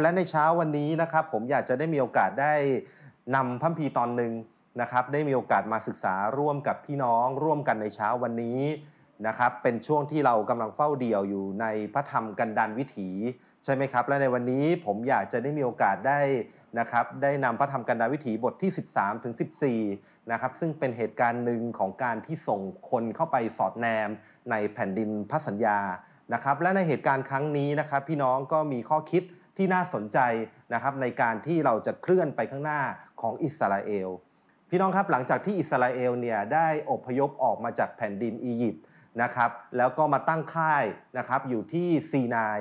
และในเช้าวันนี้นะครับผมอยากจะได้มีโอกาสได้นำพัมพีตอนหนึ่งนะครับได้มีโอกาสมาศึกษาร่วมกับพี่น้องร่วมกันในเช้าวันนี้นะครับเป็นช่วงที่เรากำลังเฝ้าเดี่ยวอยู่ ในพระธรรมกันดานวิถีใช่ไหมครับและในวันนี้ผมอยากจะได้มีโอกาสได้นะครับได้นำพระธรรมกันดานวิถีบทที่ 13ถึงสินะครับซึ่งเป็นเหตุการณ์หนึ่งของการที่ส่งคนเข้าไปสอดแนมในแผ่นดินพระสัญญานะครับและในเหตุการณ์ครั้งนี้นะครับพี่น้องก็มีข้อคิดที่น่าสนใจนะครับในการที่เราจะเคลื่อนไปข้างหน้าของอิสราเอลพี่น้องครับหลังจากที่อิสราเอลเนี่ยได้อพยพออกมาจากแผ่นดินอียิปต์นะครับแล้วก็มาตั้งค่ายนะครับอยู่ที่ซีนาย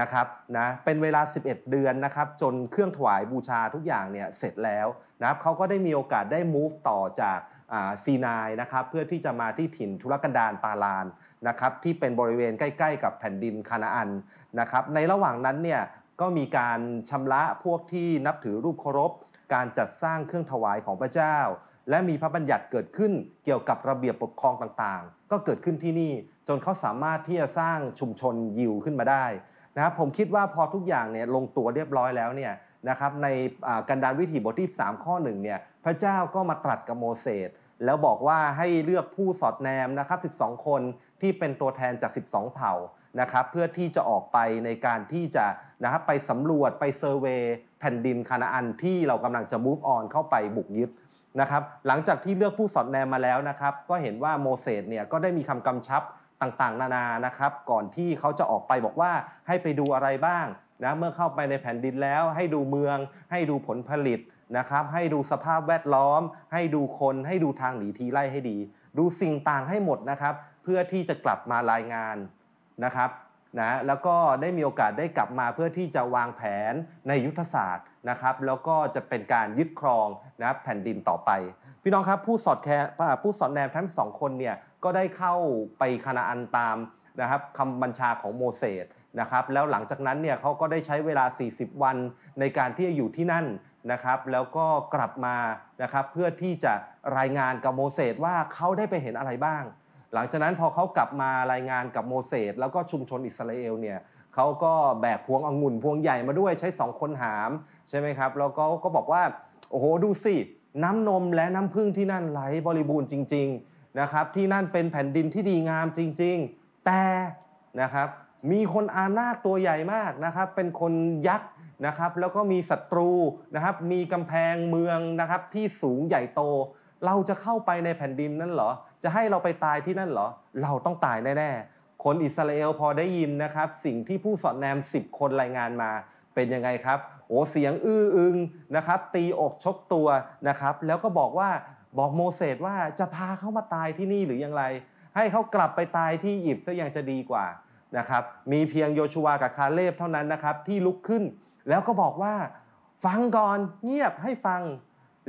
นะครับนะเป็นเวลา 11 เดือนนะครับจนเครื่องถวายบูชาทุกอย่างเนี่ยเสร็จแล้วนะครับเขาก็ได้มีโอกาสได้ move ต่อจากซีนายนะครับเพื่อที่จะมาที่ถิ่นธุรกันดารปาลานนะครับที่เป็นบริเวณใกล้ ๆ กับแผ่นดินคานาอันนะครับในระหว่างนั้นเนี่ยก็มีการชำระพวกที่นับถือรูปเคารพ การจัดสร้างเครื่องถวายของพระเจ้า และมีพระบัญญัติเกิดขึ้นเกี่ยวกับระเบียบปกครองต่างๆ ก็เกิดขึ้นที่นี่จนเขาสามารถที่จะสร้างชุมชนยิวขึ้นมาได้นะครับผมคิดว่าพอทุกอย่างเนี่ยลงตัวเรียบร้อยแล้วเนี่ยนะครับในกันดารวิถีบทที่3ข้อหนึ่งเนี่ยพระเจ้าก็มาตรัสกับโมเสสแล้วบอกว่าให้เลือกผู้สอดแนมนะครับ12 คนที่เป็นตัวแทนจาก 12 เผ่านะครับเพื่อที่จะออกไปในการที่จะนะครับไปสำรวจไปเซอร์เวยแผ่นดินคานาอันที่เรากำลังจะ move on เข้าไปบุกยึดนะครับหลังจากที่เลือกผู้สอดแนมมาแล้วนะครับก็เห็นว่าโมเสสเนี่ยก็ได้มีคำกำชับต่างๆ นานานะครับก่อนที่เขาจะออกไปบอกว่าให้ไปดูอะไรบ้างนะเมื่อเข้าไปในแผ่นดินแล้ว ให้ดูเมือง ให้ดูผลผลิตนะครับให้ดูสภาพแวดล้อม ให้ดูคน ให้ดูทางหนีทีไล่ให้ดี ดูสิ่งต่างให้หมดนะครับเพื่อที่จะกลับมารายงานนะครับนะแล้วก็ได้มีโอกาสได้กลับมาเพื่อที่จะวางแผนในยุทธศาสตร์นะครับแล้วก็จะเป็นการยึดครองนะแผ่นดินต่อไปพี่น้องครับผู้สอดแคผู้สอดแนมทั้งสองคนเนี่ยก็ได้เข้าไปคณะอันตามนะครับคำบัญชาของโมเสสนะครับแล้วหลังจากนั้นเนี่ยเขาก็ได้ใช้เวลา 40 วันในการที่จะอยู่ที่นั่นนะครับแล้วก็กลับมานะครับเพื่อที่จะรายงานกับโมเสสว่าเขาได้ไปเห็นอะไรบ้างหลังจากนั้นพอเขากลับมารายงานกับโมเสสแล้วก็ชุมชนอิสราเอลเนี่ยเขาก็แบกพวงองุ่นพวงใหญ่มาด้วยใช้สองคนหามใช่ไหมครับแล้วก็ก็บอกว่าโอ้โหดูสิน้ำนมและน้ำพึ่งที่นั่นไหลบริบูรณ์จริงๆนะครับที่นั่นเป็นแผ่นดินที่ดีงามจริงๆ แต่นะครับมีคนอาณาตัวใหญ่มากนะครับเป็นคนยักษ์นะครับแล้วก็มีศัตรูนะครับมีกำแพงเมืองนะครับที่สูงใหญ่โต เราจะเข้าไปในแผ่นดินนั้นเหรอจะให้เราไปตายที่นั่นเหรอ เราต้องตายแน่ๆ คนอิสราเอลพอได้ยินนะครับสิ่งที่ผู้สอนแนม10 คนรายงานมา เป็นยังไงครับ โอ้เสียงอื้ออึงนะครับ ตีอกชกตัวนะครับ แล้วก็บอกว่าบอกโมเสสว่าจะพาเขามาตายที่นี่หรือยังไรให้เขากลับไปตายที่อยิบซะยังจะดีกว่านะครับมีเพียงโยชัวกับคาเลบเท่านั้นนะครับที่ลุกขึ้น แล้วก็บอกว่าฟังก่อนเงียบให้ฟัง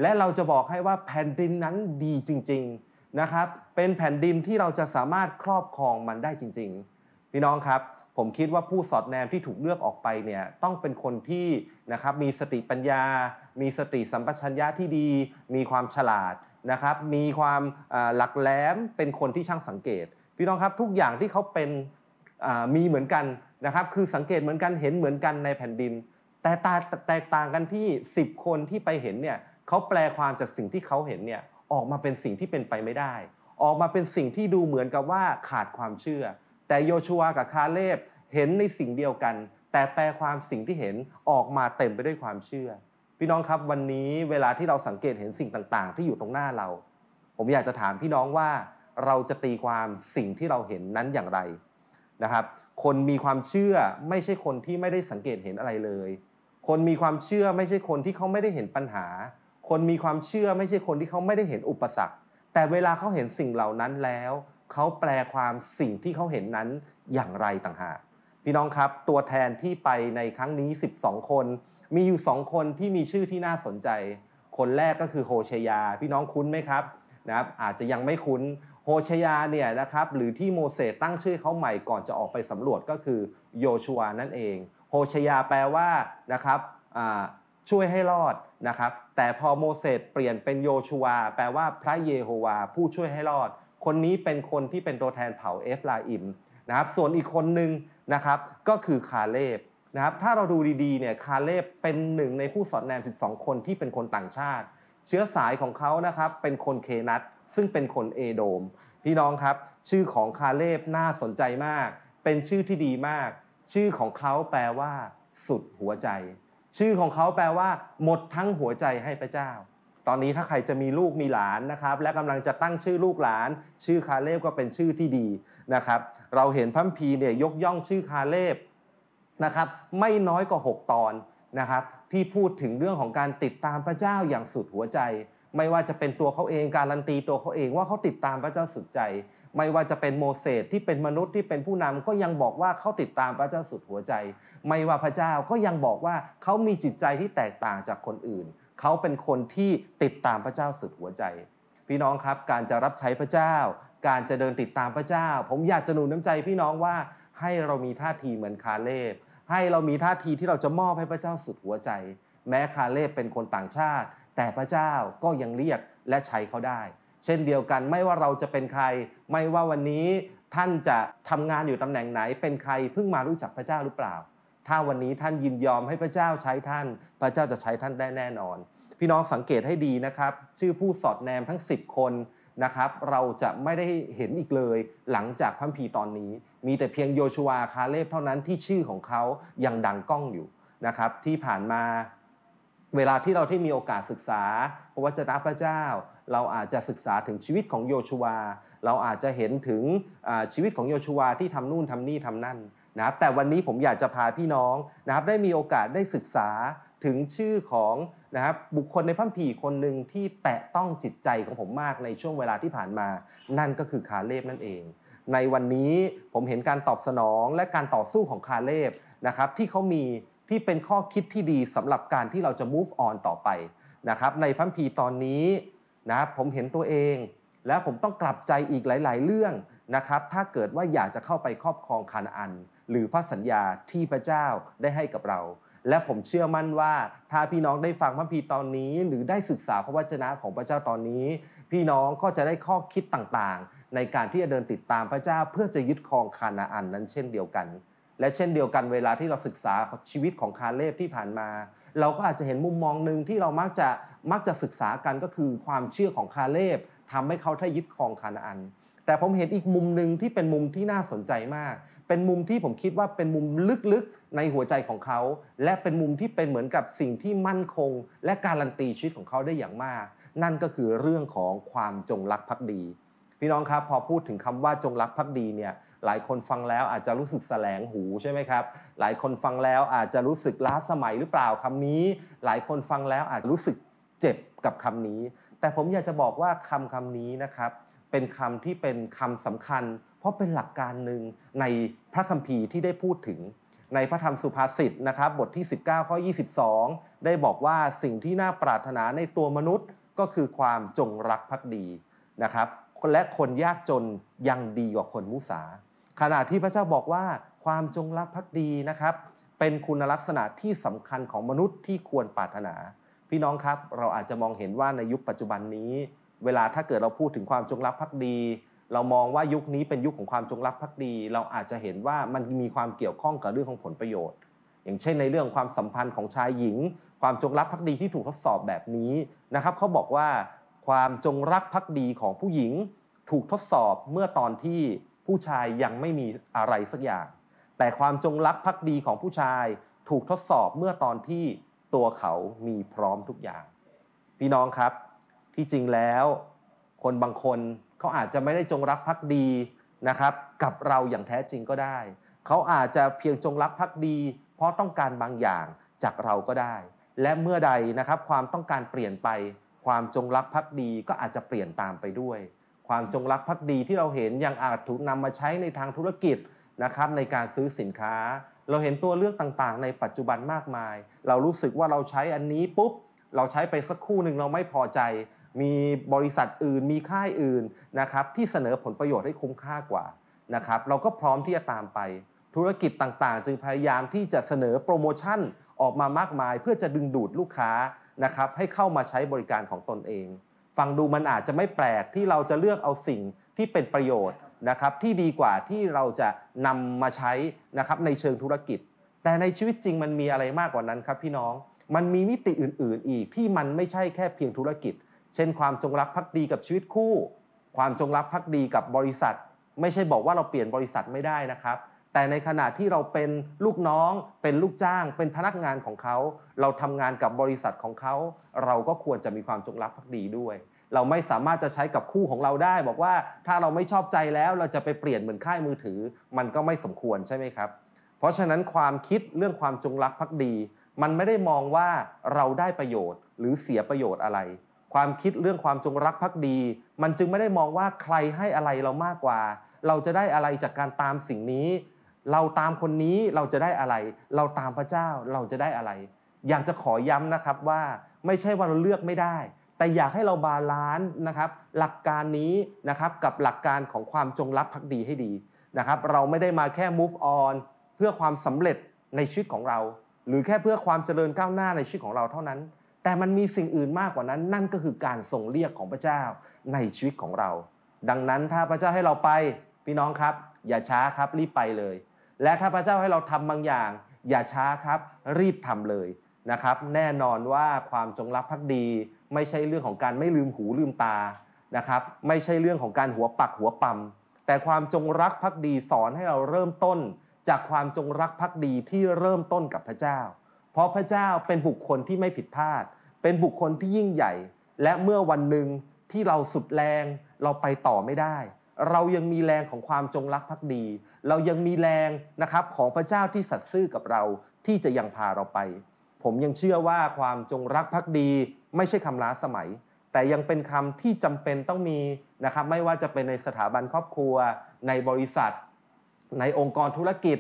และเราจะบอกให้ว่าแผ่นดินนั้นดีจริงๆนะครับเป็นแผ่นดินที่เราจะสามารถครอบครองมันได้จริง ๆ พี่น้องครับผมคิดว่าผู้สอดแนมที่ถูกเลือกออกไปเนี่ยต้องเป็นคนที่นะครับมีสติปัญญา มีสติสัมปชัญญะที่ดี มีความฉลาดนะครับมีความหลักแหลมเป็นคนที่ช่างสังเกต พี่น้องครับทุกอย่างที่เขาเป็นมีเหมือนกันนะครับคือสังเกตเหมือนกันเห็นเหมือนกันในแผ่นดิน แต่แตกต่างกันที่ 10 คนที่ไปเห็นเนี่ยเขาแปลความจากสิ่งที่เขาเห็นเนี่ยออกมาเป็นสิ่งที่เป็นไปไม่ได้ ออกมาเป็นสิ่งที่ดูเหมือนกับว่าขาดความเชื่อ แต่โยชัวกับคาเลบเห็นในสิ่งเดียวกัน แต่แปลความสิ่งที่เห็นออกมาเต็มไปด้วยความเชื่อ พี่น้องครับวันนี้เวลาที่เราสังเกตเห็นสิ่งต่าง ๆ ที่อยู่ตรงหน้าเรา ผมอยากจะถามพี่น้องว่าเราจะตีความสิ่งที่เราเห็นนั้นอย่างไรนะครับคนมีความเชื่อไม่ใช่คนที่ไม่ได้สังเกตเห็นอะไรเลย คนมีความเชื่อไม่ใช่คนที่เขาไม่ได้เห็นปัญหาคนมีความเชื่อไม่ใช่คนที่เขาไม่ได้เห็นอุปสรรค แต่เวลาเขาเห็นสิ่งเหล่านั้นแล้ว เขาแปลความสิ่งที่เขาเห็นนั้นอย่างไรต่างหากพี่น้องครับตัวแทนที่ไปในครั้งนี้ 12 คน มีอยู่2คนที่มีชื่อที่น่าสนใจ คนแรกก็คือโฮเชยา พี่น้องคุ้นไหมครับนะครับอาจจะยังไม่คุ้นโฮเชยาเนี่ยนะครับ หรือที่โมเสสตั้งชื่อเขาใหม่ก่อนจะออกไปสำรวจก็คือโยชัวนั่นเองโฮเชยาแปลว่านะครับช่วยให้รอดนะครับแต่พอโมเสสเปลี่ยนเป็นโยชัวแปลว่าพระเยโฮวา ผู้ช่วยให้รอด คนนี้เป็นคนที่เป็นตัวแทนเผ่าเอฟราอิมนะครับส่วนอีกคนหนึ่งนะครับก็คือคาเลบนะครับถ้าเราดูดีๆเนี่ยคาเลบเป็นหนึ่งในผู้สอดแนม12คนที่เป็นคนต่างชาติ เชื้อสายของเขานะครับเป็นคนเคนัตซึ่งเป็นคนเอโดม พี่น้องครับ ชื่อของคาเลบน่าสนใจมาก เป็นชื่อที่ดีมาก ชื่อของเขาแปลว่าสุดหัวใจชื่อของเขาแปลว่า หมดทั้งหัวใจให้พระเจ้า ตอนนี้ถ้าใครจะมีลูกมีหลานนะครับและกำลังจะตั้งชื่อลูกหลาน ชื่อคาเลบก็เป็นชื่อที่ดีนะครับเราเห็นพัมพีเนี่ยยกย่องชื่อคาเลบนะครับไม่น้อยกว่า6ตอนนะครับที่พูดถึงเรื่องของการติดตามพระเจ้าอย่างสุดหัวใจไม่ว่าจะเป็นตัวเขาเองการันตีตัวเขาเองว่าเขาติดตามพระเจ้าสุดใจ ไม่ว่าจะเป็นโมเสสที่เป็นมนุษย์ที่เป็นผู้นำ ก็ยังบอกว่าเขาติดตามพระเจ้าสุดหัวใจ ไม่ว่าพระเจ้าก็ยังบอกว่าเขามีจิตใจที่แตกต่างจากคนอื่นเขาเป็นคนที่ติดตามพระเจ้าสุดหัวใจ พี่น้องครับการจะรับใช้พระเจ้า การจะเดินติดตามพระเจ้า ผมอยากจะหนุนน้ำใจพี่น้องว่า ให้เรามีท่าทีเหมือนคาเลบให้เรามีท่าทีที่เราจะมอบให้พระเจ้าสุดหัวใจ แม้คาเลบเป็นคนต่างชาติแต่พระเจ้าก็ยังเรียกและใช้เขาได้ เช่นเดียวกันไม่ว่าเราจะเป็นใคร ไม่ว่าวันนี้ท่านจะทำงานอยู่ตำแหน่งไหน เป็นใครเพิ่งมารู้จักพระเจ้าหรือเปล่า ถ้าวันนี้ท่านยินยอมให้พระเจ้าใช้ท่าน พระเจ้าจะใช้ท่านได้แน่นอน พี่น้องสังเกตให้ดีนะครับ ชื่อผู้สอดแนมทั้ง10คนนะครับ เราจะไม่ได้เห็นอีกเลยหลังจากพัมพีตอนนี้ มีแต่เพียงโยชัวคาเลฟเท่านั้นที่ชื่อของเขายังดังก้องอยู่นะครับ ที่ผ่านมาเวลาที่เราที่มีโอกาสศึกษาพระวจนะพระเจ้าเราอาจจะศึกษาถึงชีวิตของโยชูวา เราอาจจะเห็นถึงชีวิตของโยชูวาที่ทำนู่นทำนี่ทำนั่นนะครับแต่วันนี้ผมอยากจะพาพี่น้องนะครับได้มีโอกาสได้ศึกษาถึงชื่อของนะครับบุคคลในพัมผีคนหนึ่งที่แตะต้องจิตใจของผมมากในช่วงเวลาที่ผ่านมา นั่นก็คือคาเลบนั่นเอง ในวันนี้ผมเห็นการตอบสนองและการต่อสู้ของคาเลบนะครับ ที่เขามีที่เป็นข้อคิดที่ดีสำหรับการที่เราจะ move on ต่อไปนะครับ ในพัมพีตอนนี้นะผมเห็นตัวเอง แล้วผมต้องกลับใจอีกหลาย ๆ เรื่องนะครับถ้าเกิดว่าอยากจะเข้าไปครอบครองคานอัน หรือพระสัญญาที่พระเจ้าได้ให้กับเรา และผมเชื่อมั่นว่า ถ้าพี่น้องได้ฟังพระพีตอนนี้ หรือได้ศึกษาพระวจนะของพระเจ้าตอนนี้ พี่น้องก็จะได้ข้อคิดต่าง ๆ ในการที่จะเดินติดตามพระเจ้าเพื่อจะยึดครองคานาอันนั้น เช่นเดียวกันและเช่นเดียวกันเวลาที่เราศึกษาชีวิตของคาเลฟที่ผ่านมา เราก็อาจจะเห็นมุมมองหนึ่งที่เรามักจะมักจะศึกษากันก็คือความเชื่อของคาเลฟทำให้เขาทด้ยึดครองคานาอัน แต่ผมเห็นอีกมุมหนึ่งที่เป็นมุมที่น่าสนใจมาก เป็นมุมที่ผมคิดว่าเป็นมุมลึกๆในหัวใจของเขา และเป็นมุมที่เป็นเหมือนกับสิ่งที่มั่นคง และการันตีชีวิตของเขาได้อย่างมาก นั่นก็คือเรื่องของความจงรักภักดี พี่น้องครับพอพูดถึงคำว่าจงรักภักดีเนี่ยหลายคนฟังแล้วอาจจะรู้สึกแสลงหูใช่ไหมครับ หลายคนฟังแล้วอาจจะรู้สึกล้าสมัยหรือเปล่าคำนี้ หลายคนฟังแล้วอาจรู้สึกเจ็บกับคำนี้ แต่ผมอยากจะบอกว่าคำคำนี้นะครับ เป็นคำที่เป็นคำสำคัญ เพราะเป็นหลักการหนึ่งในพระคัมภีร์ที่ได้พูดถึง ในพระธรรมสุภาษิตนะครับบทที่ 19ข้อ22 ได้บอกว่าสิ่งที่น่าปรารถนาในตัวมนุษย์ก็คือความจงรักภักดีนะครับ และคนยากจนยังดีกว่าคนมุสาขณะที่พระเจ้าบอกว่าความจงรักภักดีนะครับเป็นคุณลักษณะที่สำคัญของมนุษย์ที่ควรปรารถนา พี่น้องครับเราอาจจะมองเห็นว่าในยุคปัจจุบันนี้ เวลาถ้าเกิดเราพูดถึงความจงรักภักดี เรามองว่ายุคนี้เป็นยุคของความจงรักภักดี เราอาจจะเห็นว่ามันมีความเกี่ยวข้องกับเรื่องของผลประโยชน์ อย่างเช่นในเรื่องความสัมพันธ์ของชายหญิง ความจงรักภักดีที่ถูกทดสอบแบบนี้นะครับเขาบอกว่าความจงรักภักดีของผู้หญิงถูกทดสอบเมื่อตอนที่ผู้ชายยังไม่มีอะไรสักอย่าง แต่ความจงรักภักดีของผู้ชายถูกทดสอบเมื่อตอนที่ตัวเขามีพร้อมทุกอย่าง พี่น้องครับที่จริงแล้วคนบางคนเขาอาจจะไม่ได้จงรักภักดีนะครับกับเราอย่างแท้จริงก็ได้เขาอาจจะเพียงจงรักภักดี เพราะต้องการบางอย่างจากเราก็ได้ และเมื่อใดนะครับความต้องการเปลี่ยนไปความจงรักภักดีก็อาจจะเปลี่ยนตามไปด้วยความจงรักภักดีที่เราเห็นยังอาจถูกนำมาใช้ในทางธุรกิจนะครับในการซื้อสินค้า เราเห็นตัวเลือกต่างๆ ในปัจจุบันมากมาย เรารู้สึกว่าเราใช้อันนี้ปุ๊บเราใช้ไปสักคู่หนึ่งเราไม่พอใจ มีบริษัทอื่นมีค่ายอื่นนะครับที่เสนอผลประโยชน์ให้คุ้มค่ากว่านะครับเราก็พร้อมที่จะตามไป ธุรกิจต่างๆ จึงพยายามที่จะเสนอโปรโมชั่นออกมามากมาย เพื่อจะดึงดูดลูกค้านะครับให้เข้ามาใช้บริการของตนเองฟังดูมันอาจจะไม่แปลกที่เราจะเลือกเอาสิ่งที่เป็นประโยชน์นะครับ ที่ดีกว่าที่เราจะนำมาใช้นะครับในเชิงธุรกิจ แต่ในชีวิตจริงมันมีอะไรมากกว่านั้นครับพี่น้อง มันมีมิติอื่นๆ อีกที่มันไม่ใช่แค่เพียงธุรกิจ เช่น ความจงรักภักดีกับชีวิตคู่ ความจงรักภักดีกับบริษัท ไม่ใช่บอกว่าเราเปลี่ยนบริษัทไม่ได้นะครับแต่ในขณะที่เราเป็นลูกน้อง เป็นลูกจ้าง เป็นพนักงานของเขา เราทำงานกับบริษัทของเขา เราก็ควรจะมีความจงรักภักดีด้วย เราไม่สามารถจะใช้กับคู่ของเราได้ บอกว่าถ้าเราไม่ชอบใจแล้วเราจะไปเปลี่ยนเหมือนค่ายมือถือ มันก็ไม่สมควรใช่ไหมครับเพราะฉะนั้นความคิดเรื่องความจงรักภักดี มันไม่ได้มองว่าเราได้ประโยชน์ หรือเสียประโยชน์อะไร ความคิดเรื่องความจงรักภักดี มันจึงไม่ได้มองว่าใครให้อะไรเรามากกว่า เราจะได้อะไรจากการตามสิ่งนี้เราตามคนนี้เราจะได้อะไร เราตามพระเจ้าเราจะได้อะไร อยากจะขอย้ำนะครับว่าไม่ใช่ว่าเราเลือกไม่ได้ แต่อยากให้เราบาลานซ์นะครับ หลักการนี้นะครับกับหลักการของความจงรักภักดีให้ดีนะครับ เราไม่ได้มาแค่ move on เพื่อความสำเร็จในชีวิตของเรา หรือแค่เพื่อความเจริญก้าวหน้าในชีวิตของเราเท่านั้น แต่มันมีสิ่งอื่นมากกว่านั้นนั่นก็คือการส่งเรียกของพระเจ้าในชีวิตของเรา ดังนั้นถ้าพระเจ้าให้เราไปพี่น้องครับ อย่าช้าครับรีบไปเลยและถ้าพระเจ้าให้เราทำบางอย่างอย่าช้าครับ รีบทำเลยนะครับแน่นอนว่าความจงรักภักดี ไม่ใช่เรื่องของการไม่ลืมหูลืมตานะครับไม่ใช่เรื่องของการหัวปักหัวปั๊มแต่ความจงรักภักดีสอนให้เราเริ่มต้นจากความจงรักภักดีที่เริ่มต้นกับพระเจ้า เพราะพระเจ้าเป็นบุคคลที่ไม่ผิดพลาด เป็นบุคคลที่ยิ่งใหญ่ และเมื่อวันหนึ่งที่เราสุดแรงเราไปต่อไม่ได้เรายังมีแรงของความจงรักภักดี เรายังมีแรงนะครับของพระเจ้าที่สัตย์ซื่อกับเราที่จะยังพาเราไป ผมยังเชื่อว่าความจงรักภักดีไม่ใช่คำล้าสมัย แต่ยังเป็นคำที่จำเป็นต้องมีนะครับไม่ว่าจะเป็นในสถาบันครอบครัวในบริษัท ในองค์กรธุรกิจ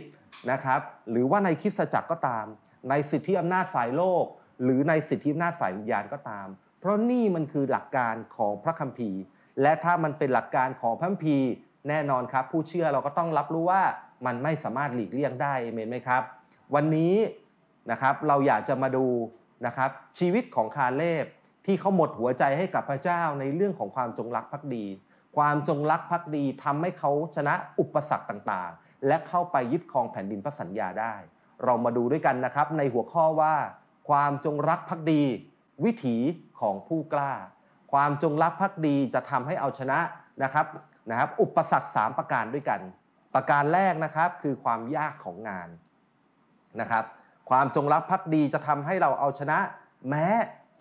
นะครับ หรือว่าในคิสจัจก็ตาม ในสิทธิอำนาจฝ่ายโลก หรือในสิทธิอำนาจฝ่ายวิญญาณก็ตาม เพราะนี่มันคือหลักการของพระคัมภีร์และถ้ามันเป็นหลักการของพัมพีแน่นอนครับผู้เชื่อเราก็ต้องรับรู้ว่ามันไม่สามารถหลีกเลี่ยงได้เอเมนไหมครับวันนี้นะครับเราอยากจะมาดูนะครับชีวิตของคาเลบที่เขาหมดหัวใจให้กับพระเจ้าในเรื่องของความจงรักภักดี ความจงรักภักดี ทำให้เขาชนะอุปสรรคต่างๆ และเข้าไปยึดครองแผ่นดินพระสัญญาได้ เรามาดูด้วยกันนะครับในหัวข้อว่า ความจงรักภักดี วิถีของผู้กล้าความจงรักภักดีจะทำให้เอาชนะนะครับนะครับ อุปสรรค 3 ประการด้วยกัน ประการแรกนะครับคือความยากของงานนะครับ ความจงรักภักดีจะทำให้เราเอาชนะ แม้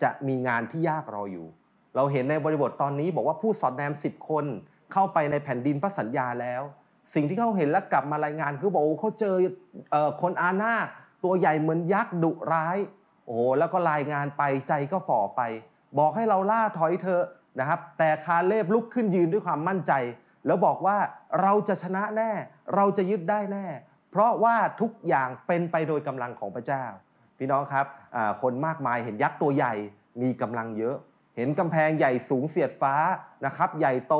จะมีงานที่ยากรออยู่ เราเห็นในบริบทตอนนี้บอกว่าผู้สอดแนม10 คนเข้าไปในแผ่นดินพระสัญญาแล้ว สิ่งที่เขาเห็นและกลับมารายงานคือบอกเขาเจอคนอาณาตัวใหญ่เหมือนยักษ์ดุร้าย โอ้โหแล้วก็รายงานไปใจก็ฝ่อไปบอกให้เราล่าถอยเธอนะครับแต่คาเลบลุกขึ้นยืนด้วยความมั่นใจ แล้วบอกว่าเราจะชนะแน่เราจะยึดได้แน่ เพราะว่าทุกอย่างเป็นไปโดยกำลังของพระเจ้า พี่น้องครับคนมากมายเห็นยักษ์ตัวใหญ่มีกำลังเยอะ เห็นกำแพงใหญ่สูงเสียดฟ้านะครับใหญ่โต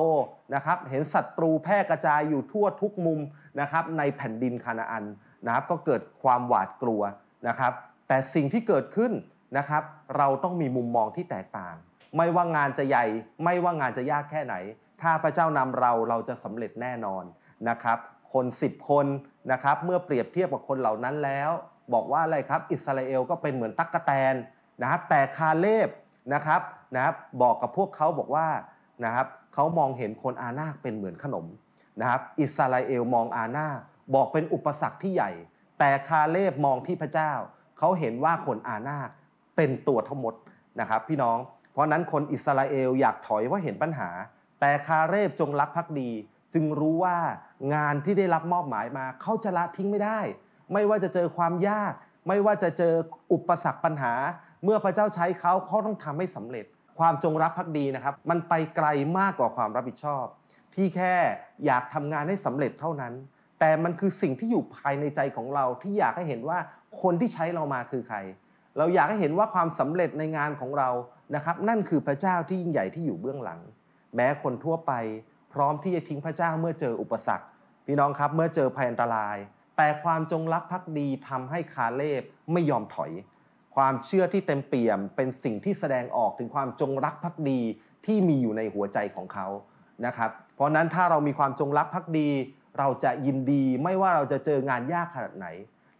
นะครับเห็นศัตรูแพร่กระจายอยู่ทั่วทุกมุมนะครับในแผ่นดินคานาอันนะครับก็เกิดความหวาดกลัวนะครับแต่สิ่งที่เกิดขึ้นนะครับ เราต้องมีมุมมองที่แตกต่าง ไม่ว่างานจะใหญ่ ไม่ว่างานจะยากแค่ไหน ถ้าพระเจ้านำเรา เราจะสำเร็จแน่นอนนะครับ คน10คนนะครับ เมื่อเปรียบเทียบกับคนเหล่านั้นแล้ว บอกว่าอะไรครับ อิสราเอลก็เป็นเหมือนตักกะแตนนะครับ แต่คาเลบนะครับนะครับบอกกับพวกเขาบอกว่า นะครับเขามองเห็นคนอาณาเป็นเหมือนขนมนะครับ อิสราเอลมองอาณาบอกเป็นอุปสรรคที่ใหญ่ แต่คาเลบมองที่พระเจ้า เขาเห็นว่าคนอาณาเป็นตัวทั้งหมดนะครับพี่น้องเพราะนั้นคนอิสราเอลอยากถอยเพราะเห็นปัญหา แต่คาเรบจงรักภักดี จึงรู้ว่างานที่ได้รับมอบหมายมาเขาจะละทิ้งไม่ได้ ไม่ว่าจะเจอความยาก ไม่ว่าจะเจออุปสรรคปัญหา เมื่อพระเจ้าใช้เขาเขาต้องทำให้สำเร็จความจงรักภักดีนะครับ มันไปไกลมากกว่าความรับผิดชอบ ที่แค่อยากทำงานให้สำเร็จเท่านั้น แต่มันคือสิ่งที่อยู่ภายในใจของเราที่อยากให้เห็นว่าคนที่ใช้เรามาคือใครเราอยากให้เห็นว่าความสำเร็จในงานของเรา นะครับ นั่นคือพระเจ้าที่ยิ่งใหญ่ที่อยู่เบื้องหลัง แม้คนทั่วไป พร้อมที่จะทิ้งพระเจ้าเมื่อเจออุปสรรค พี่น้องครับ เมื่อเจอภัยอันตราย แต่ความจงรักภักดีทำให้คาเลบไม่ยอมถอย ความเชื่อที่เต็มเปี่ยม เป็นสิ่งที่แสดงออกถึงความจงรักภักดีที่มีอยู่ในหัวใจของเขา นะครับ เพราะนั้นถ้าเรามีความจงรักภักดี เราจะยินดีไม่ว่าเราจะเจองานยากขนาดไหน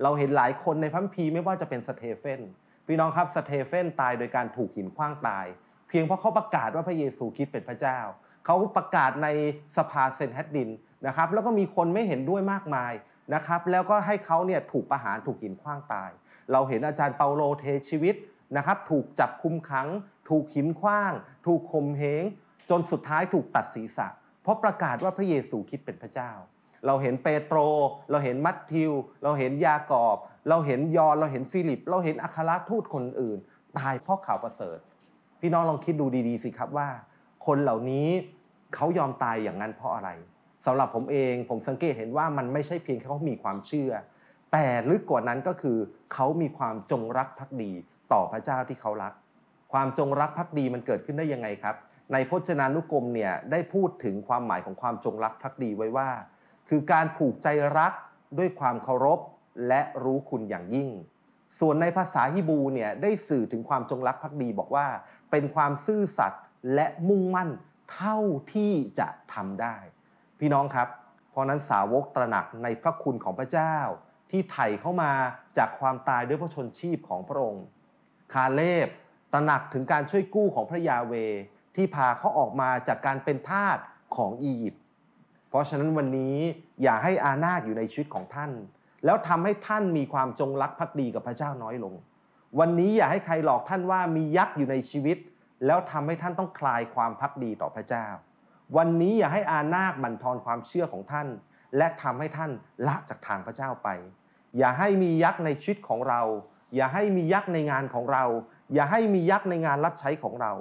เราเห็นหลายคนในพัมพีไม่ว่าจะเป็นสเตเฟนพี่น้องครับสเตเฟนตายโดยการถูกหินคว้างตาย เพียงเพราะเขาประกาศว่าพระเยซูคริสต์เป็นพระเจ้า เขาประกาศในสภาเซนแฮดดินนะครับ แล้วก็มีคนไม่เห็นด้วยมากมายนะครับแล้วก็ให้เขาเนี่ยถูกประหารถูกหินคว้างตาย เราเห็นอาจารย์เปาโลเทชีวิตนะครับถูกจับคุมขังถูกหินคว้าง ถูกคมเหงจนสุดท้ายถูกตัดศีรษะเพราะประกาศว่าพระเยซูคิดเป็นพระเจ้าเราเห็นเปโตร เราเห็นมัตทิว เราเห็นยากอบเราเห็นยอนเราเห็นฟิลิป เราเห็นอัครทูตคนอื่น ตายเพราะข่าวประเสริฐ พี่น้องลองคิดดูดี ๆสิครับว่า คนเหล่านี้เขายอมตายอย่างนั้นเพราะอะไร สำหรับผมเอง ผมสังเกตเห็นว่ามันไม่ใช่เพียงแค่เขามีความเชื่อ แต่ลึกกว่านั้นก็คือเขามีความจงรักภักดี ต่อพระเจ้าที่เขารัก ความจงรักภักดีมันเกิดขึ้นได้ยังไงครับ ในพจนานุกรมเนี่ยได้พูดถึงความหมายของความจงรักภักดีไว้ว่าคือการผูกใจรักด้วยความเคารพและรู้คุณอย่างยิ่ง ส่วนในภาษาฮิบูเนี่ยได้สื่อถึงความจงรักภักดี บอกว่า เป็นความซื่อสัตย์และมุ่งมั่นเท่าที่จะทำได้ พี่น้องครับเพราะนั้นสาวกตระหนักในพระคุณของพระเจ้า ที่ไถ่เข้ามาจากความตายด้วยพระชนชีพของพระองค์คาเลบตระหนักถึงการช่วยกู้ของพระยาเว ที่พาเขาออกมาจากการเป็นทาสของอียิปต์เพราะฉะนั้นวันนี้อย่าให้อานาจอยู่ในชีวิตของท่าน แล้วทำให้ท่านมีความจงรักภักดีกับพระเจ้าน้อยลง วันนี้อย่าให้ใครหลอกท่านว่ามียักษ์อยู่ในชีวิต แล้วทำให้ท่านต้องคลายความพักดีต่อพระเจ้า วันนี้อย่าให้อานาคบั่นทอนความเชื่อของท่าน และทำให้ท่านละจากทางพระเจ้าไป อย่าให้มียักษ์ในชีวิตของเรา อย่าให้มียักษ์ในงานของเรา อย่าให้มียักษ์ในงานรับใช้ของเรา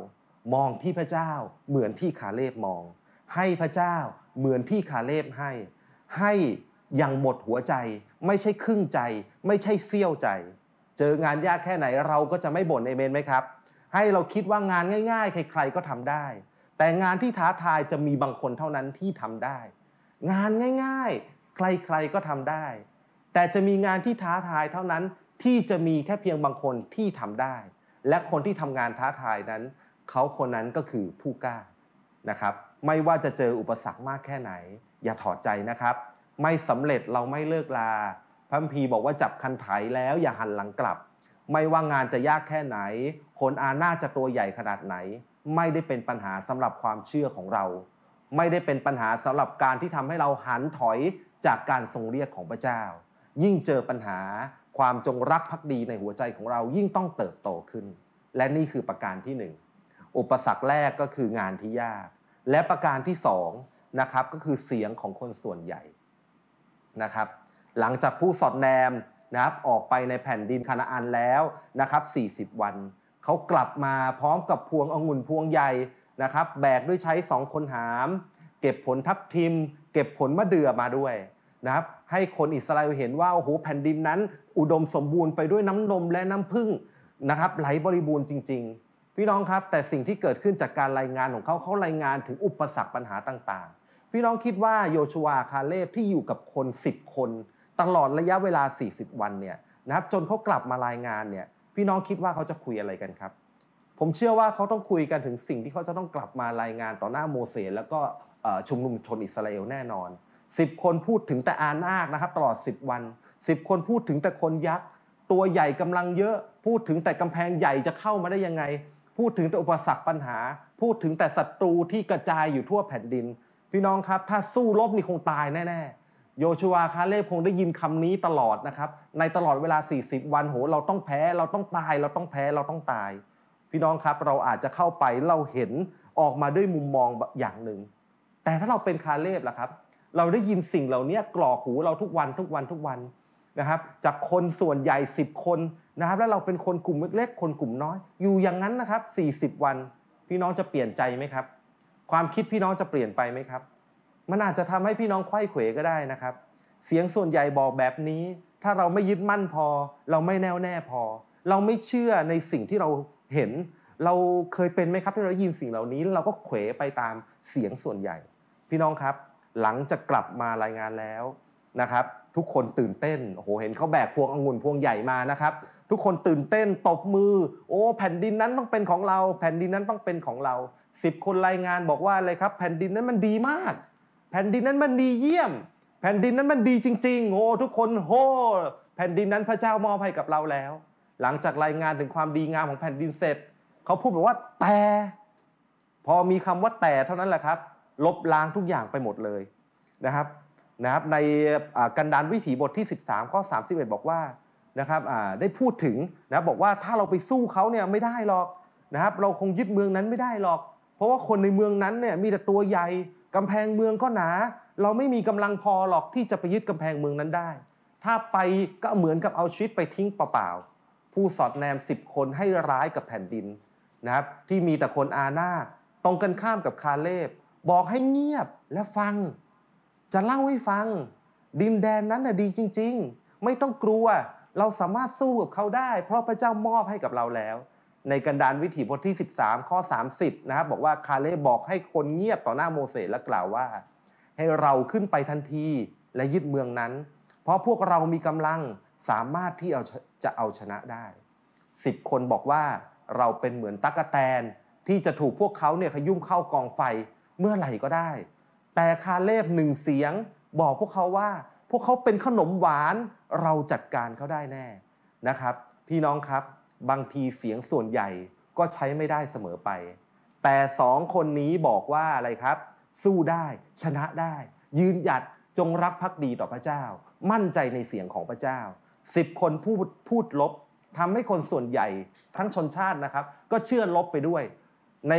มองที่พระเจ้าเหมือนที่คาเลบมอง ให้พระเจ้าเหมือนที่คาเลบให้ ให้อย่างหมดหัวใจ ไม่ใช่ครึ่งใจ ไม่ใช่เสี้ยวใจ เจองานยากแค่ไหนเราก็จะไม่บ่นเอเมนไหมครับ ให้เราคิดว่างานง่าย ๆ ใครๆก็ทำได้ แต่งานที่ท้าทายจะมีบางคนเท่านั้นที่ทำได้ งานง่าย ๆใครๆก็ทำได้ แต่จะมีงานที่ท้าทายเท่านั้นที่จะมีแค่เพียงบางคนที่ทำได้ และคนที่ทำงานท้าทายนั้นเขาคนนั้นก็คือผู้กล้านะครับไม่ว่าจะเจออุปสรรคมากแค่ไหน อย่าถอดใจนะครับ ไม่สำเร็จเราไม่เลิกลาพัมพีบอกว่าจับคันไถแล้วอย่าหันหลังกลับ ไม่ว่างานจะยากแค่ไหน คนอาน้าจะตัวใหญ่ขนาดไหน ไม่ได้เป็นปัญหาสำหรับความเชื่อของเรา ไม่ได้เป็นปัญหาสำหรับการที่ทำให้เราหันถอยจากการทรงเรียกของพระเจ้า ยิ่งเจอปัญหาความจงรักภักดีในหัวใจของเรายิ่งต้องเติบโตขึ้น และนี่คือประการที่หนึ่งอุปสรรคแรกก็คืองานที่ยากและประการที่2นะครับก็คือเสียงของคนส่วนใหญ่นะครับหลังจากผู้สอดแนมนะครับออกไปในแผ่นดินคานาอันแล้วนะครับ40 วัน เขากลับมาพร้อมกับพวงองุ่นพวงใหญ่นะครับแบกด้วยใช้สองคนหาม เก็บผลทับทิม เก็บผลมะเดื่อมาด้วยนะครับให้คนอิสราเอลเห็นว่าโอ้โหแผ่นดินนั้นอุดมสมบูรณ์ไปด้วยน้ำนมและน้ำพึ่งนะครับไหลบริบูรณ์จริง ๆพี่น้องครับแต่สิ่งที่เกิดขึ้นจากการรายงานของเขาเขารายงานถึงอุปสรรคปัญหาต่างๆ พี่น้องคิดว่าโยชวาคาเลฟที่อยู่กับคน 10 คนตลอดระยะเวลา 40 วันเนี่ยนะครับจนเขากลับมารายงานเนี่ยพี่น้องคิดว่าเขาจะคุยอะไรกันครับผมเชื่อว่าเขาต้องคุยกันถึงสิ่งที่เขาจะต้องกลับมารายงานต่อหน้าโมเสส แล้วก็ชุมนุมชนอิสราเอลแน่นอน 10 คนพูดถึงแต่อานาคนะครับตลอด 10 วัน 10 คนพูดถึงแต่คนยักษ์ตัวใหญ่กำลังเยอะพูดถึงแต่กำแพงใหญ่จะเข้ามาได้ยังไงพูดถึงแต่อุปสรรคปัญหา พูดถึงแต่ศัตรูที่กระจายอยู่ทั่วแผ่นดิน พี่น้องครับถ้าสู้รบนี่คงตายแน่ๆโยชัวคาเล่คงได้ยินคำนี้ตลอดนะครับในตลอดเวลา 40 วันโหเราต้องแพ้เราต้องตาย เราต้องแพ้เราต้องตาย พี่น้องครับเราอาจจะเข้าไปเราเห็นออกมาด้วยมุมมองอย่างหนึ่ง แต่ถ้าเราเป็นคาเล่ล่ะครับเราได้ยินสิ่งเหล่านี้กรอกหูเราทุกวันทุกวันทุกวันนะครับ จากคนส่วนใหญ่10คนนะครับแล้วเราเป็นคนกลุ่มเล็กๆคนกลุ่มน้อยอยู่อย่างนั้นนะครับ 40 วันพี่น้องจะเปลี่ยนใจไหมครับ ความคิดพี่น้องจะเปลี่ยนไปไหมครับ มันอาจจะทำให้พี่น้องไข้เขวก็ได้นะครับ เสียงส่วนใหญ่บอกแบบนี้ ถ้าเราไม่ยึดมั่นพอ เราไม่แน่วแน่พอ เราไม่เชื่อในสิ่งที่เราเห็น เราเคยเป็นไหมครับ ที่เรายินสิ่งเหล่านี้เราก็เขวไปตามเสียงส่วนใหญ่ พี่น้องครับ หลังจะกลับมารายงานแล้วนะครับ ทุกคนตื่นเต้นโอ้โหเห็นเขาแบกพวงองุ่นพวงใหญ่มานะครับทุกคนตื่นเต้น ตบมือ โอ้แผ่นดินนั้นต้องเป็นของเรา แผ่นดินนั้นต้องเป็นของเราสิบคนรายงานบอกว่าอะไรครับแผ่นดินนั้นมันดีมาก แผ่นดินนั้นมันดีเยี่ยม แผ่นดินนั้นมันดีจริง ๆโอ้ทุกคนโหแผ่นดินนั้นพระเจ้ามอบให้กับเราแล้ว หลังจากรายงานถึงความดีงามของแผ่นดินเสร็จเขาพูดแบบว่าแต่ พอมีคำว่าแต่เท่านั้นแหละครับลบล้างทุกอย่างไปหมดเลยนะครับนะครับในกันดานวิถีบทที่ 13ข้อ31บอกว่านะครับได้พูดถึงนะบอกว่าถ้าเราไปสู้เขาเนี่ยไม่ได้หรอกนะครับเราคงยึดเมืองนั้นไม่ได้หรอก เพราะว่าคนในเมืองนั้นเนี่ยมีแต่ตัวใหญ่กำแพงเมืองก็หนา เราไม่มีกำลังพอหรอกที่จะไปยึดกำแพงเมืองนั้นได้ ถ้าไปก็เหมือนกับเอาชีวิตไปทิ้งเปล่าๆผู้สอดแนม10คนให้ร้ายกับแผ่นดินนะครับที่มีแต่คนอาณาตรงกันข้ามกับคาเลบบอกให้เงียบและฟัง จะเล่าให้ฟัง ดินแดนนั้นน่ะดีจริงๆ ไม่ต้องกลัวเราสามารถสู้กับเขาได้ เพราะพระเจ้ามอบให้กับเราแล้ว ในกันดารวิถีบทที่ 13 ข้อ 30นะครับบอกว่าคาเลบอกให้คนเงียบต่อหน้าโมเสสและกล่าวว่า ให้เราขึ้นไปทันทีและยึดเมืองนั้น เพราะพวกเรามีกำลังสามารถที่เอาจะเอาชนะได้สิบคนบอกว่าเราเป็นเหมือนตักะแตนที่จะถูกพวกเขาเนี่ยขยุ่มเข้ากองไฟเมื่อไหร่ก็ได้แต่คาเลบหนึ่งเสียง บอกพวกเขาว่าพวกเขาเป็นขนมหวานเราจัดการเขาได้แน่นะครับ พี่น้องครับบางทีเสียงส่วนใหญ่ก็ใช้ไม่ได้เสมอไป แต่สองคนนี้บอกว่าอะไรครับ สู้ได้ชนะได้ ยืนหยัดจงรักภักดีต่อพระเจ้า มั่นใจในเสียงของพระเจ้าสิบคนพูดพูดลบทำให้คนส่วนใหญ่ ทั้งชนชาตินะครับ ก็เชื่อลบไปด้วย ใน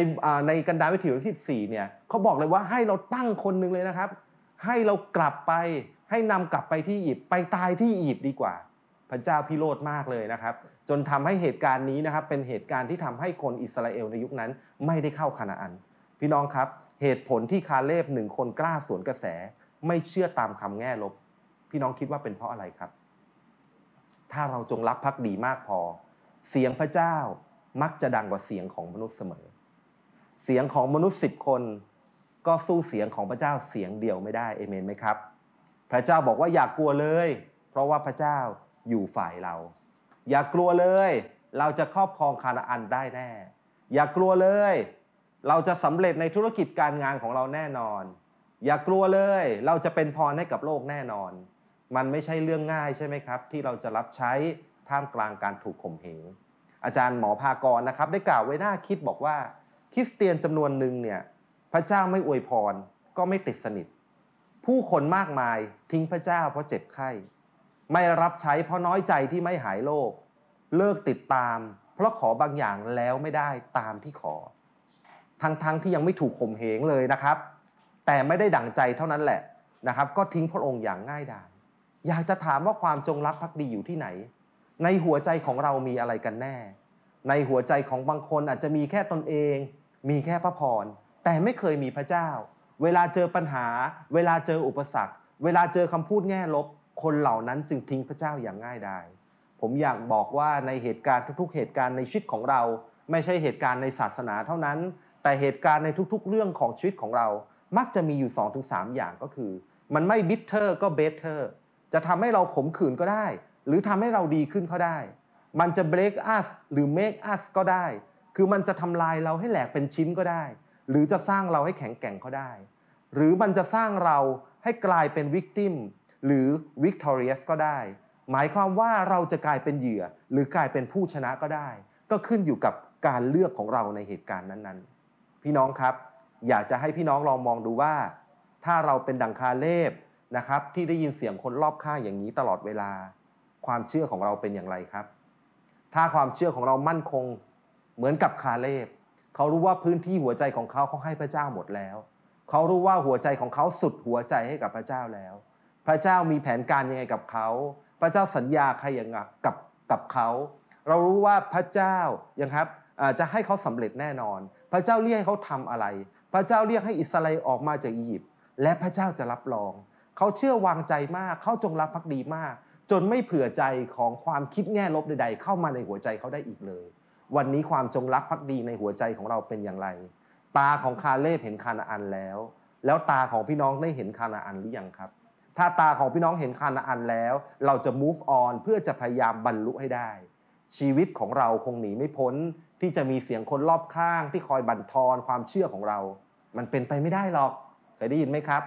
ในกันดาวิถีที่ี่เนี่ยเขาบอกเลยว่าให้เราตั้งคนหนึ่งเลยนะครับ ให้เรากลับไปให้นำกลับไปที่อียิปต์ไปตายที่อียิปต์ดีกว่า พระเจ้าพิโรธมากเลยนะครับ จนทำให้เหตุการณ์นี้นะครับ เป็นเหตุการณ์ที่ทำให้คนอิสราเอลในยุคนั้น ไม่ได้เข้าคานาอัน พี่น้องครับเหตุผลที่คาเลบหนึ่งคนกล้าสวนกระแส ไม่เชื่อตามคำแง่ลบ พี่น้องคิดว่าเป็นเพราะอะไรครับ ถ้าเราจงรักภักดีมากพอ เสียงพระเจ้ามักจะดังกว่าเสียงของมนุษย์เสมอ เสียงของมนุษย์สิบคนก็สู้เสียงของพระเจ้าเสียงเดียวไม่ได้เอเมนไหมครับพระเจ้าบอกว่าอย่ากกลัวเลย เพราะว่าพระเจ้าอยู่ฝ่ายเรา อย่ากกลัวเลย เราจะครอบครองคานาอันได้แน่ อย่ากกลัวเลย เราจะสำเร็จในธุรกิจการงานของเราแน่นอน อย่ากกลัวเลยเราจะเป็นพรให้กับโลกแน่นอน มันไม่ใช่เรื่องง่ายใช่ไหมครับ ที่เราจะรับใช้ท่ามกลางการถูกข่มเหงอาจารย์หมอภากรนะครับได้กล่าวไว้หน้าคิดบอกว่าคริสเตียนจำนวนหนึ่งเนี่ยพระเจ้าไม่อวยพรก็ไม่ติดสนิทผู้คนมากมายทิ้งพระเจ้า เพราะเจ็บไข้ ไม่รับใช้เพราะน้อยใจที่ไม่หายโรคเลิกติดตาม เพราะขอบางอย่างแล้วไม่ได้ตามที่ขอ ทั้งๆทที่ยังไม่ถูกข่มเหงเลยนะครับ แต่ไม่ได้ดั่งใจเท่านั้นแหละนะครับ ก็ทิ้งพระองค์อย่างง่ายดายอยากจะถามว่าความจงรักภักดีอยู่ที่ไหน ในหัวใจของเรามีอะไรกันแน่ ในหัวใจของบางคนอาจจะมีแค่ตนเอง มีแค่พระพรแต่ไม่เคยมีพระเจ้าเวลาเจอปัญหาเวลาเจออุปสรรค เวลาเจอคำพูดแง่ลบ คนเหล่านั้นจึงทิ้งพระเจ้าอย่างง่ายดายผมอยากบอกว่าในเหตุการณ์ทุก ๆเหตุการณ์ในชีวิตของเรา ไม่ใช่เหตุการณ์ในศาสนาเท่านั้น แต่เหตุการณ์ในทุกๆ เรื่องของชีวิตของเรามักจะมีอยู่2-3อย่างก็คือ มันไม่บิทเทอร์ก็เบเทอร์จะทำให้เราขมขื่นก็ได้ หรือทำให้เราดีขึ้นก็ได้ มันจะเบรกอัสหรือเมคอัสก็ได้ คือมันจะทำลายเราให้แหลกเป็นชิ้นก็ได้หรือจะสร้างเราให้แข็งแกร่งก็ได้ หรือมันจะสร้างเราให้กลายเป็นวิกติมหรือวิกตอเรียสก็ได้ หมายความว่าเราจะกลายเป็นเหยื่อ หรือกลายเป็นผู้ชนะก็ได้ ก็ขึ้นอยู่กับการเลือกของเราในเหตุการณ์นั้น ๆ พี่น้องครับ อยากจะให้พี่น้องลองมองดูว่า ถ้าเราเป็นดังคาเลบนะครับ ที่ได้ยินเสียงคนรอบข้างอย่างนี้ตลอดเวลา ความเชื่อของเราเป็นอย่างไรครับ ถ้าความเชื่อของเรามั่นคงเหมือนกับคาเลบเขารู้ว่าพื้นที่หัวใจของเขาเขาให้พระเจ้าหมดแล้ว เขารู้ว่าหัวใจของเขาสุดหัวใจให้กับพระเจ้าแล้ว พระเจ้ามีแผนการยังไงกับเขา พระเจ้าสัญญาใครยังกับกับเขา เรารู้ว่าพระเจ้ายังครับจะให้เขาสำเร็จแน่นอน พระเจ้าเรียกให้เขาทำอะไร พระเจ้าเรียกให้อิสราเอลออกมาจากอียิปต์และพระเจ้าจะรับรอง เขาเชื่อวางใจมาก เขาจงรับพักดีมาก จนไม่เผื่อใจของความคิดแง่ลบใดๆ เข้ามาในหัวใจเขาได้อีกเลยวันนี้ความจงรักภักดีในหัวใจของเราเป็นอย่างไร ตาของคาเลฟเห็นคานาอันแล้ว แล้วตาของพี่น้องได้เห็นคานาอันหรือยังครับ ถ้าตาของพี่น้องเห็นคานาอันแล้ว เราจะ move on เพื่อจะพยายามบรรลุให้ได้ ชีวิตของเราคงหนีไม่พ้นที่จะมีเสียงคนรอบข้างที่คอยบั่นทอนความเชื่อของเรา มันเป็นไปไม่ได้หรอก เคยได้ยินไหมครับ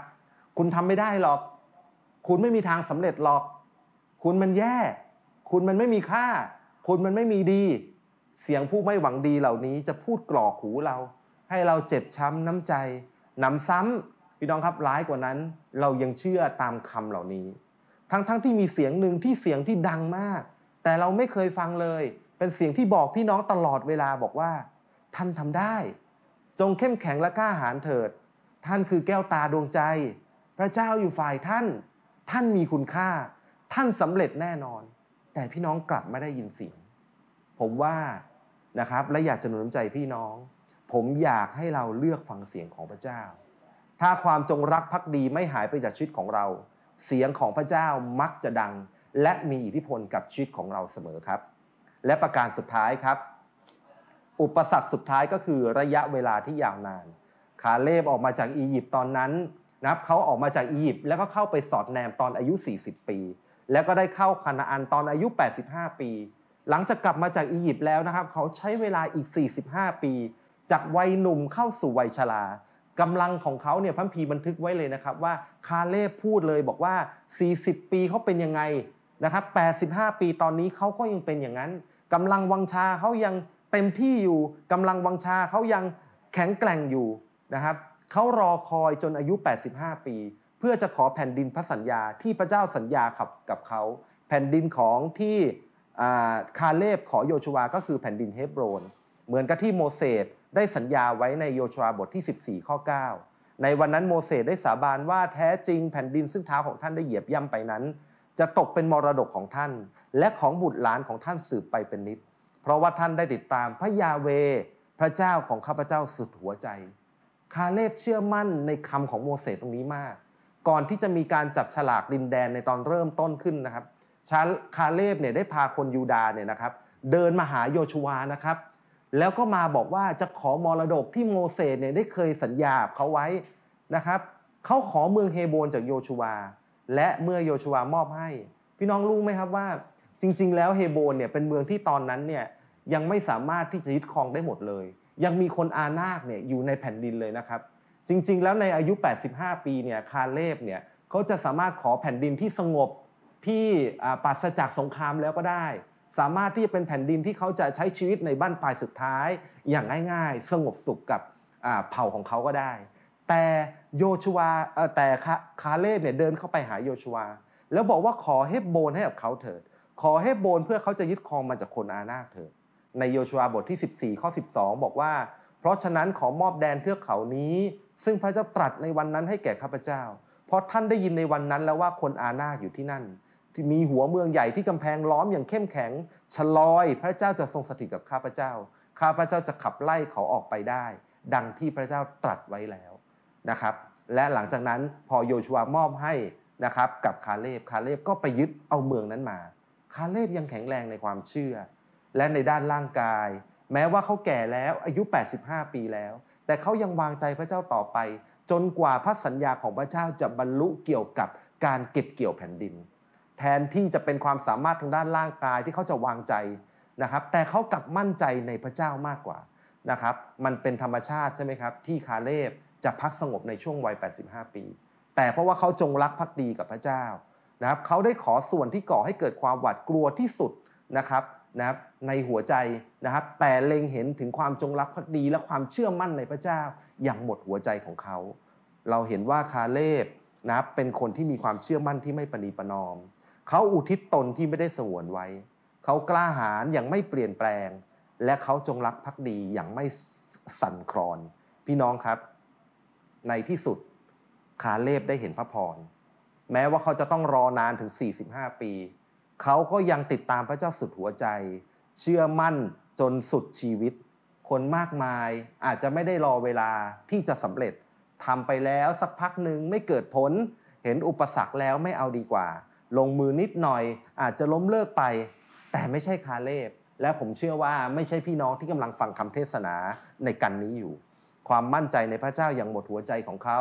คุณทำไม่ได้หรอก คุณไม่มีทางสำเร็จหรอก คุณมันแย่ คุณมันไม่มีค่า คุณมันไม่มีดีเสียงผู้ไม่หวังดีเหล่านี้จะพูดกรอกหูเรา ให้เราเจ็บช้ำ น้ำใจหนำซ้ำพี่น้องครับร้ายกว่านั้นเรายังเชื่อตามคำเหล่านี้ ทั้งๆทที่มีเสียงหนึ่งที่เสียงที่ดังมาก แต่เราไม่เคยฟังเลย เป็นเสียงที่บอกพี่น้องตลอดเวลาบอกว่า ท่านทำได้ จงเข้มแข็งและกล้าหาญเถิด ท่านคือแก้วตาดวงใจ พระเจ้าอยู่ฝ่ายท่าน ท่านมีคุณค่า ท่านสำเร็จแน่นอน แต่พี่น้องกลับไม่ได้ยินเสียงผมว่านะครับและอยากจะหนุนใจพี่น้อง ผมอยากให้เราเลือกฟังเสียงของพระเจ้า ถ้าความจงรักภักดีไม่หายไปจากชีวิตของเรา เสียงของพระเจ้ามักจะดัง และมีอิทธิพลกับชีวิตของเราเสมอครับ และประการสุดท้ายครับ อุปสรรคสุดท้ายก็คือ ระยะเวลาที่ยาวนานคาเลบออกมาจากอียิปต์ตอนนั้นนะครับเขาออกมาจากอียิปต์แล้วก็เข้าไปสอดแนมตอนอายุ 40 ปี แล้วก็ได้เข้าคานาอันตอนอายุ 85 ปีหลังจากกลับมาจากอียิปต์แล้วนะครับ เขาใช้เวลาอีก 45 ปี จากวัยหนุ่มเข้าสู่วัยชรากำลังของเขาเนี่ยพัมพีบันทึกไว้เลยนะครับ ว่าคาเล่พูดเลยบอกว่า 40 ปีเขาเป็นยังไงนะครับ 85 ปีตอนนี้เขาก็ยังเป็นอย่างนั้นกำลังวังชาเขายังเต็มที่อยู่กำลังวังชาเขายังแข็งแกร่งอยู่นะครับเขารอคอยจนอายุ 85 ปี เพื่อจะขอแผ่นดินพระสัญญาที่พระเจ้าสัญญาขับกับเขาแผ่นดินของที่คาเลบขอโยชัวก็คือแผ่นดินเฮบรน เหมือนกับที่โมเสสได้สัญญาไว้ในโยชัวบทที่ 14ข้อ9ในวันนั้นโมเสสได้สาบานว่าแท้จริงแผ่นดินซึ่งเท้าของท่านได้เหยียบย่ำไปนั้น จะตกเป็นมรดกของท่าน และของบุตรหลานของท่านสืบไปเป็นนิด เพราะว่าท่านได้ติดตามพระยาเวพระเจ้าของข้าพเจ้าสุดหัวใจ คาเลบเชื่อมั่นในคำของโมเสสตรงนี้มาก ก่อนที่จะมีการจับฉลากดินแดนในตอนเริ่มต้นขึ้นนะครับชาคาเลบเนี่ยได้พาคนยูดาเนี่ยนะครับเดินมาหาโยชัวนะครับแล้วก็มาบอกว่าจะขอมรดกที่โมเสสเนี่ยได้เคยสัญญาเขาไว้นะครับเขาขอเมืองเฮโบนจากโยชัวและเมื่อโยชัวมอบให้ พี่น้องรู้ไหมครับว่าจริงๆ แล้วเฮโบนเนี่ยเป็นเมืองที่ตอนนั้นเนี่ยยังไม่สามารถที่จะยึดครองได้หมดเลย ยังมีคนอานาคเนี่ยอยู่ในแผ่นดินเลยนะครับจริงๆแล้วในอายุ 85 ปีเนี่ยคาเลบเนี่ยเขาจะสามารถขอแผ่นดินที่สงบที่ปัสจากสงครามแล้วก็ได้ สามารถที่จะเป็นแผ่นดินที่เขาจะใช้ชีวิตในบ้านปลายสุดท้ายอย่างง่ายๆสงบสุขกับเผ่าของเขาก็ได้ แต่โยชวาแต่คาเลฟเนี่ยเดินเข้าไปหาโยชวาแล้วบอกว่าขอให้โบนให้กับเขาเถิด ขอให้โบนเพื่อเขาจะยึดครองมาจากคนอาณาเถิดในโยชวาบทที่ 14ข้อ12บอกว่า เพราะฉะนั้นขอมอบแดนเทือกเขานี้ ซึ่งพระเจ้าตรัสในวันนั้นให้แก่ข้าพเจ้า เพราะท่านได้ยินในวันนั้นแล้วว่าคนอาณาอยู่ที่นั่นที่มีหัวเมืองใหญ่ที่กำแพงล้อมอย่างเข้มแข็งชะลอยพระเจ้าจะทรงสถิตกับข้าพระเจ้า ข้าพระเจ้าจะขับไล่เขาออกไปได้ ดังที่พระเจ้าตรัสไว้แล้วนะครับ และหลังจากนั้นพอโยชัวมอบให้นะครับกับคาเลบคาเลบก็ไปยึดเอาเมืองนั้นมา คาเลบยังแข็งแรงในความเชื่อ และในด้านร่างกาย แม้ว่าเขาแก่แล้วอายุ 85 ปีแล้ว แต่เขายังวางใจพระเจ้าต่อไป จนกว่าพระสัญญาของพระเจ้าจะบรรลุเกี่ยวกับการเก็บเกี่ยวแผ่นดินแทนที่จะเป็นความสามารถทางด้านร่างกายที่เขาจะวางใจนะครับ แต่เขากลับมั่นใจในพระเจ้ามากกว่านะครับ มันเป็นธรรมชาติใช่ไหมครับที่คาเลบจะพักสงบในช่วงวัย 85 ปี แต่เพราะว่าเขาจงรักภักดีกับพระเจ้านะครับ เขาได้ขอส่วนที่ก่อให้เกิดความหวาดกลัวที่สุดนะครับนะครับในหัวใจนะครับ แต่เล็งเห็นถึงความจงรักภักดีและความเชื่อมั่นในพระเจ้า อย่างหมดหัวใจของเขา เราเห็นว่าคาเลบนะครับเป็นคนที่มีความเชื่อมั่นที่ไม่ปณีประนอมเขาอุทิศตนที่ไม่ได้สวนไว้ เขากล้าหาญอย่างไม่เปลี่ยนแปลง และเขาจงรักภักดีอย่างไม่สั่นคลอน พี่น้องครับ ในที่สุดคาเลบได้เห็นพระพร แม้ว่าเขาจะต้องรอนานถึง45ปี เขาก็ยังติดตามพระเจ้าสุดหัวใจ เชื่อมั่นจนสุดชีวิต คนมากมายอาจจะไม่ได้รอเวลาที่จะสำเร็จทำไปแล้วสักพักหนึ่งไม่เกิดผล เห็นอุปสรรคแล้วไม่เอาดีกว่าลงมือนิดหน่อย อาจจะล้มเลิกไป แต่ไม่ใช่คาเลบ และผมเชื่อว่าไม่ใช่พี่น้องที่กำลังฟังคำเทศนาในกันนี้อยู่ ความมั่นใจในพระเจ้าอย่างหมดหัวใจของเขา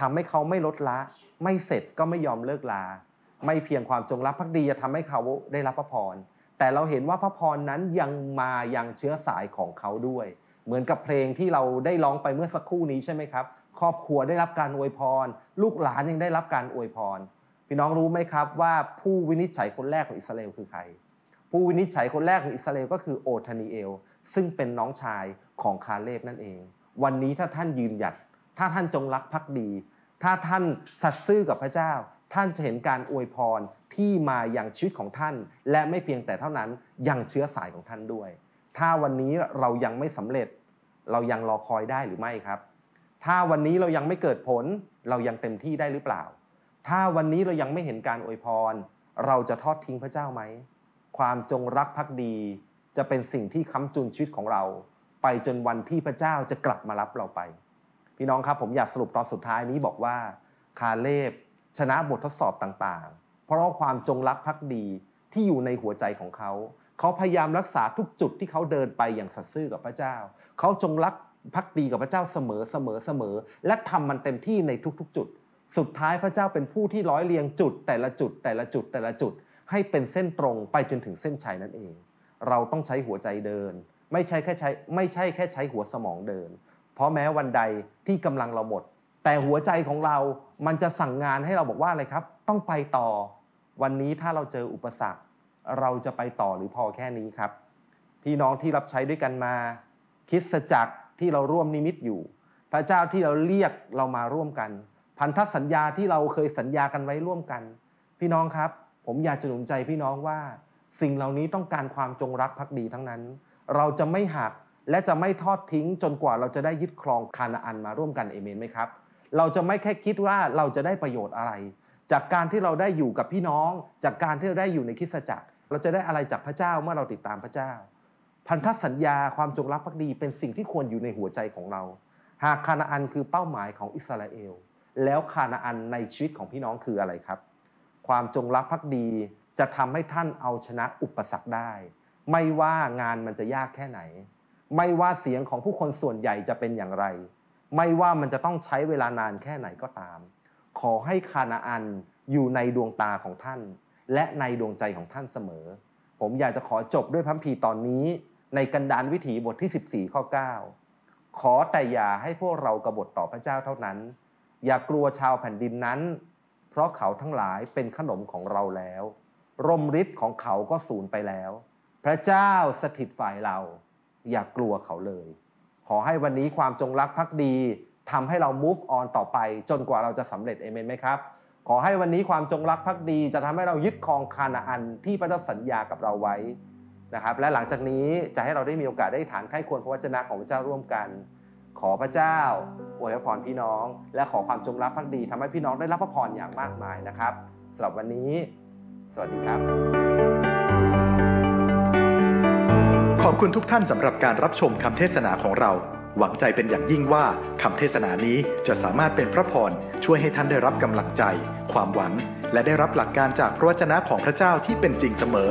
ทำให้เขาไม่ลดละ ไม่เสร็จก็ไม่ยอมเลิกลาไม่เพียงความจงรักภักดีจะทำให้เขาได้รับพระพรแต่เราเห็นว่าพระพรนั้นยังมายังเชื้อสายของเขาด้วย เหมือนกับเพลงที่เราได้ร้องไปเมื่อสักครู่นี้ใช่ไหม ครับครอบครัวได้รับการอวยพรลูกหลานยังได้รับการอวยพรพี่น้องรู้ไหมครับว่าผู้วินิจฉัยคนแรกของอิสราเอลคือใคร ผู้วินิจฉัยคนแรกของอิสราเอลก็คือโอทานีเอล ซึ่งเป็นน้องชายของคาเลบนั่นเอง วันนี้ถ้าท่านยืนหยัดถ้าท่านจงรักภักดี ถ้าท่านสัตย์ซื่อกับพระเจ้า ท่านจะเห็นการอวยพรที่มาอย่างชีวิตของท่าน และไม่เพียงแต่เท่านั้นยังเชื้อสายของท่านด้วย ถ้าวันนี้เรายังไม่สำเร็จ เรายังรอคอยได้หรือไม่ครับถ้าวันนี้เรายังไม่เกิดผลเรายังเต็มที่ได้หรือเปล่าถ้าวันนี้เรายังไม่เห็นการอวยพร เราจะทอดทิ้งพระเจ้าไหม ความจงรักภักดี จะเป็นสิ่งที่ค้ำจุนชีวิตของเรา ไปจนวันที่พระเจ้าจะกลับมารับเราไป พี่น้องครับผมอยากสรุปตอนสุดท้ายนี้บอกว่าคาเลบชนะบททดสอบต่างๆ เพราะความจงรักภักดีที่อยู่ในหัวใจของเขา เขาพยายามรักษาทุกจุดที่เขาเดินไปอย่างสัตย์ซื่อกับพระเจ้า เขาจงรักพักดีกับพระเจ้าเสมอเสมอเสมอและทำมันเต็มที่ในทุกๆจุดสุดท้ายพระเจ้าเป็นผู้ที่ร้อยเรียงจุดแต่ละจุดแต่ละจุดแต่ละจุดให้เป็นเส้นตรง ไปจนถึงเส้นชัยนั่นเอง เราต้องใช้หัวใจเดิน ไม่ใช่แค่ใช้ ไม่ใช่แค่ใช้หัวสมองเดิน เพราะแม้วันใดที่กำลังเราหมดแต่หัวใจของเรา มันจะสั่งงานให้เราบอกว่าอะไรครับ ต้องไปต่อ วันนี้ถ้าเราเจออุปสรรค เราจะไปต่อหรือพอแค่นี้ครับพี่น้องที่รับใช้ด้วยกันมาคิดสัจจ์ที่เราร่วมนิมิตอยู่ พระเจ้าที่เราเรียกเรามาร่วมกันพันธสัญญาที่เราเคยสัญญากันไว้ร่วมกัน พี่น้องครับผมอยากจะหนุนใจพี่น้องว่า สิ่งเหล่านี้ต้องการความจงรักภักดีทั้งนั้น เราจะไม่หักและจะไม่ทอดทิ้งจนกว่าเราจะได้ยึดครองคานาอันมาร่วมกันเอเมนไหมครับ เราจะไม่แค่คิดว่าเราจะได้ประโยชน์อะไร จากการที่เราได้อยู่กับพี่น้อง จากการที่เราได้อยู่ในคิสตจักรเราจะได้อะไรจากพระเจ้าเมื่อเราติดตามพระเจ้า พันธสัญญาความจงรักภักดีเป็นสิ่งที่ควรอยู่ในหัวใจของเรา หากคานาอันคือเป้าหมายของอิสราเอลแล้วคานาอันในชีวิตของพี่น้องคืออะไรครับ ความจงรักภักดีจะทำให้ท่านเอาชนะอุปสรรคได้ ไม่ว่างานมันจะยากแค่ไหน ไม่ว่าเสียงของผู้คนส่วนใหญ่จะเป็นอย่างไร ไม่ว่ามันจะต้องใช้เวลานานแค่ไหนก็ตาม ขอให้คานาอันอยู่ในดวงตาของท่าน และในดวงใจของท่านเสมอ ผมอยากจะขอจบด้วยพัมพีตอนนี้ ในกันดานวิถีบทที่ 14ข้อ9ขอแต่อย่าให้พวกเรากระบฏต่อพระเจ้าเท่านั้นอย่ากลัวชาวแผ่นดินนั้น เพราะเขาทั้งหลายเป็นขนมของเราแล้วร่มฤทธิ์ของเขา ก็สูญไปแล้ว พระเจ้าสถิตฝ่ายเรา อย่ากลัวเขาเลย ขอให้วันนี้ความจงรักภักดีทำให้เรา move on ต่อไปจนกว่าเราจะสำเร็จ เอเมนไหมครับ ขอให้วันนี้ความจงรักภักดี จะทำให้เรายึดครองคานาอันที่พระเจ้าสัญญากับเราไว้นะครับ และหลังจากนี้จะให้เราได้มีโอกาสได้ฐานไข้ควรพระวจนะของพระเจ้าร่วมกัน ขอพระเจ้าอวยพรพี่น้อง และขอความจงรักภักดีทำให้พี่น้องได้รับพระพรอย่างมากมายนะครับสำหรับวันนี้ สวัสดีครับ ขอบคุณทุกท่านสำหรับการรับชมคำเทศนาของเรา หวังใจเป็นอย่างยิ่งว่าคำเทศนานี้จะสามารถเป็นพระพร ช่วยให้ท่านได้รับกำลังใจ ความหวัง และได้รับหลักการจากพระวจนะของพระเจ้าที่เป็นจริงเสมอ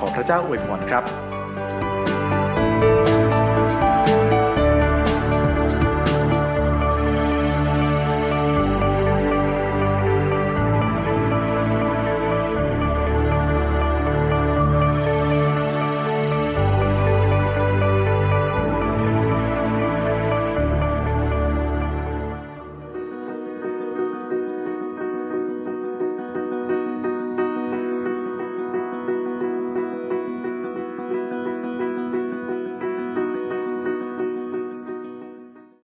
ขอพระเจ้าอวยพรครับ